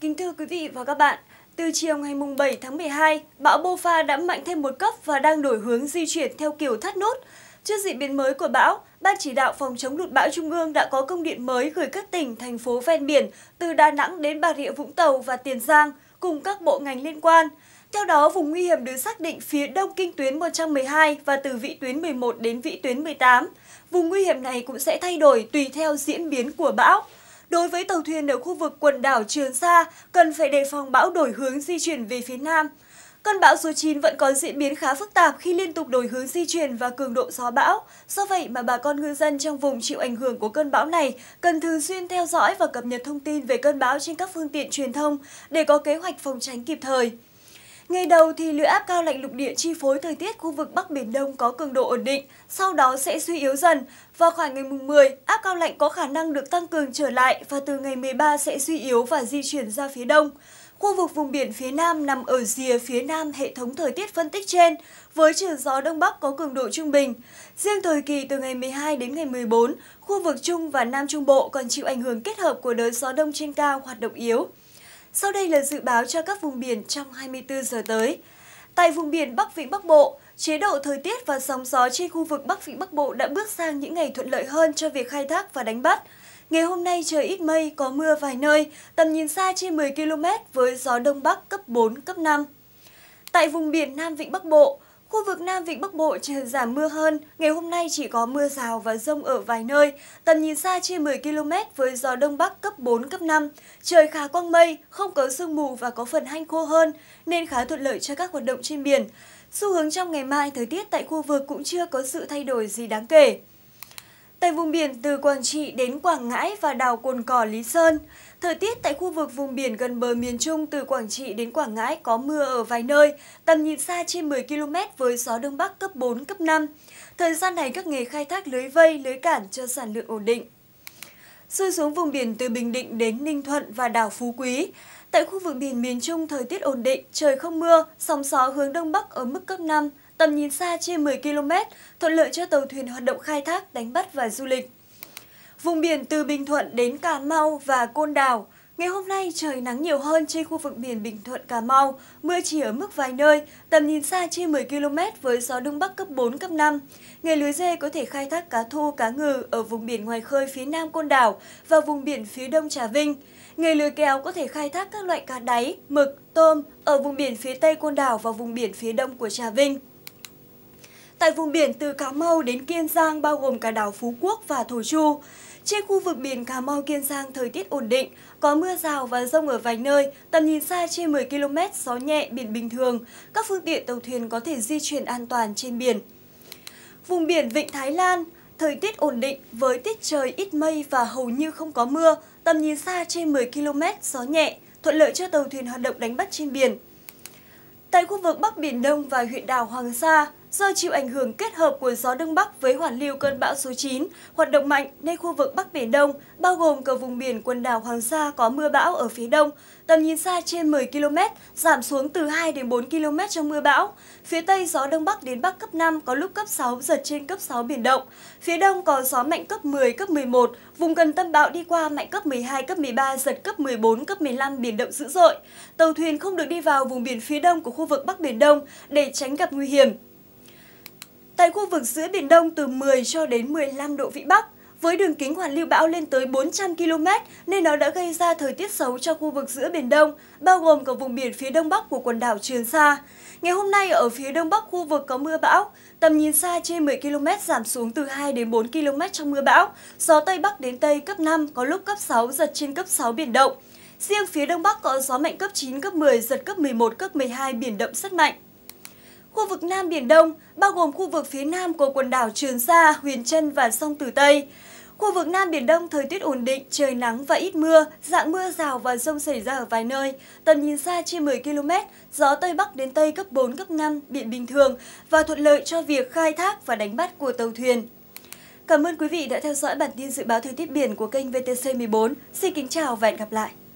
Kính thưa quý vị và các bạn, từ chiều ngày 7 tháng 12, bão Bofa đã mạnh thêm một cấp và đang đổi hướng di chuyển theo kiểu thắt nốt. Trước diễn biến mới của bão, Ban chỉ đạo phòng chống lụt bão Trung ương đã có công điện mới gửi các tỉnh, thành phố ven biển từ Đà Nẵng đến Bà Rịa Vũng Tàu và Tiền Giang cùng các bộ ngành liên quan. Theo đó, vùng nguy hiểm được xác định phía đông kinh tuyến 112 và từ vĩ tuyến 11 đến vĩ tuyến 18. Vùng nguy hiểm này cũng sẽ thay đổi tùy theo diễn biến của bão. Đối với tàu thuyền ở khu vực quần đảo Trường Sa, cần phải đề phòng bão đổi hướng di chuyển về phía Nam. Cơn bão số 9 vẫn có diễn biến khá phức tạp khi liên tục đổi hướng di chuyển và cường độ gió bão. Do vậy mà bà con ngư dân trong vùng chịu ảnh hưởng của cơn bão này cần thường xuyên theo dõi và cập nhật thông tin về cơn bão trên các phương tiện truyền thông để có kế hoạch phòng tránh kịp thời. Ngày đầu thì lưỡi áp cao lạnh lục địa chi phối thời tiết khu vực Bắc Biển Đông có cường độ ổn định, sau đó sẽ suy yếu dần. Vào khoảng ngày mùng 10, áp cao lạnh có khả năng được tăng cường trở lại và từ ngày 13 sẽ suy yếu và di chuyển ra phía đông. Khu vực vùng biển phía Nam nằm ở rìa phía Nam hệ thống thời tiết phân tích trên, với trường gió Đông Bắc có cường độ trung bình. Riêng thời kỳ từ ngày 12 đến ngày 14, khu vực Trung và Nam Trung Bộ còn chịu ảnh hưởng kết hợp của đới gió Đông trên cao hoạt động yếu. Sau đây là dự báo cho các vùng biển trong 24 giờ tới. Tại vùng biển Bắc Vịnh Bắc Bộ, chế độ thời tiết và sóng gió trên khu vực Bắc Vịnh Bắc Bộ đã bước sang những ngày thuận lợi hơn cho việc khai thác và đánh bắt. Ngày hôm nay trời ít mây, có mưa vài nơi, tầm nhìn xa trên 10 km với gió Đông Bắc cấp 4, cấp 5. Tại vùng biển Nam Vịnh Bắc Bộ, Khu vực Nam Vịnh Bắc Bộ trời giảm mưa hơn, ngày hôm nay chỉ có mưa rào và rông ở vài nơi, tầm nhìn xa trên 10 km với gió Đông Bắc cấp 4, cấp 5. Trời khá quang mây, không có sương mù và có phần hanh khô hơn, nên khá thuận lợi cho các hoạt động trên biển. Xu hướng trong ngày mai thời tiết tại khu vực cũng chưa có sự thay đổi gì đáng kể. Tại vùng biển từ Quảng Trị đến Quảng Ngãi và đảo Cồn Cỏ Lý Sơn, thời tiết tại khu vực vùng biển gần bờ miền Trung từ Quảng Trị đến Quảng Ngãi có mưa ở vài nơi, tầm nhìn xa trên 10 km với gió đông bắc cấp 4, cấp 5. Thời gian này các nghề khai thác lưới vây, lưới cản cho sản lượng ổn định. Rơi xuống vùng biển từ Bình Định đến Ninh Thuận và đảo Phú Quý, Tại khu vực biển miền Trung thời tiết ổn định, trời không mưa, sóng gió hướng đông bắc ở mức cấp 5, tầm nhìn xa trên 10 km, thuận lợi cho tàu thuyền hoạt động khai thác, đánh bắt và du lịch. Vùng biển từ Bình Thuận đến Cà Mau và Côn Đảo, Ngày hôm nay trời nắng nhiều hơn trên khu vực biển Bình Thuận Cà Mau, mưa chỉ ở mức vài nơi, tầm nhìn xa trên 10 km với gió đông bắc cấp 4 cấp 5. Nghề lưới dê có thể khai thác cá thu, cá ngừ ở vùng biển ngoài khơi phía nam Côn Đảo và vùng biển phía đông Trà Vinh. Nghề lưới kéo có thể khai thác các loại cá đáy, mực, tôm ở vùng biển phía tây Côn Đảo và vùng biển phía đông của Trà Vinh. Tại vùng biển từ Cà Mau đến Kiên Giang bao gồm cả đảo Phú Quốc và Thổ Chu. Trên khu vực biển Cà Mau Kiên Giang thời tiết ổn định, có mưa rào và rông ở vài nơi, tầm nhìn xa trên 10 km, gió nhẹ, biển bình thường. Các phương tiện tàu thuyền có thể di chuyển an toàn trên biển. Vùng biển Vịnh Thái Lan, thời tiết ổn định với tiết trời ít mây và hầu như không có mưa, tầm nhìn xa trên 10 km, gió nhẹ, thuận lợi cho tàu thuyền hoạt động đánh bắt trên biển. Tại khu vực Bắc Biển Đông và huyện đảo Hoàng Sa, Do chịu ảnh hưởng kết hợp của gió Đông Bắc với hoàn lưu cơn bão số 9, hoạt động mạnh nên khu vực Bắc Biển Đông, bao gồm cả vùng biển quần đảo Hoàng Sa có mưa bão ở phía đông, tầm nhìn xa trên 10 km, giảm xuống từ 2 đến 4 km trong mưa bão. Phía Tây gió Đông Bắc đến Bắc cấp 5, có lúc cấp 6, giật trên cấp 6 biển động. Phía Đông có gió mạnh cấp 10, cấp 11, vùng gần tâm bão đi qua mạnh cấp 12, cấp 13, giật cấp 14, cấp 15, biển động dữ dội. Tàu thuyền không được đi vào vùng biển phía Đông của khu vực Bắc Biển Đông để tránh gặp nguy hiểm. Tại khu vực giữa Biển Đông từ 10 cho đến 15 độ Vĩ Bắc, với đường kính hoàn lưu bão lên tới 400 km nên nó đã gây ra thời tiết xấu cho khu vực giữa Biển Đông, bao gồm cả vùng biển phía đông bắc của quần đảo Trường Sa. Ngày hôm nay ở phía đông bắc khu vực có mưa bão, tầm nhìn xa trên 10 km giảm xuống từ 2 đến 4 km trong mưa bão, gió Tây Bắc đến Tây cấp 5, có lúc cấp 6, giật trên cấp 6 biển động. Riêng phía đông bắc có gió mạnh cấp 9, cấp 10, giật cấp 11, cấp 12, biển động rất mạnh. Khu vực Nam Biển Đông bao gồm khu vực phía nam của quần đảo Trường Sa, Huyền Trân và sông Tử Tây. Khu vực Nam Biển Đông thời tiết ổn định, trời nắng và ít mưa, dạng mưa rào và rông xảy ra ở vài nơi, tầm nhìn xa trên 10 km, gió Tây Bắc đến Tây cấp 4, cấp 5, biển bình thường và thuận lợi cho việc khai thác và đánh bắt của tàu thuyền. Cảm ơn quý vị đã theo dõi bản tin dự báo thời tiết biển của kênh VTC14. Xin kính chào và hẹn gặp lại!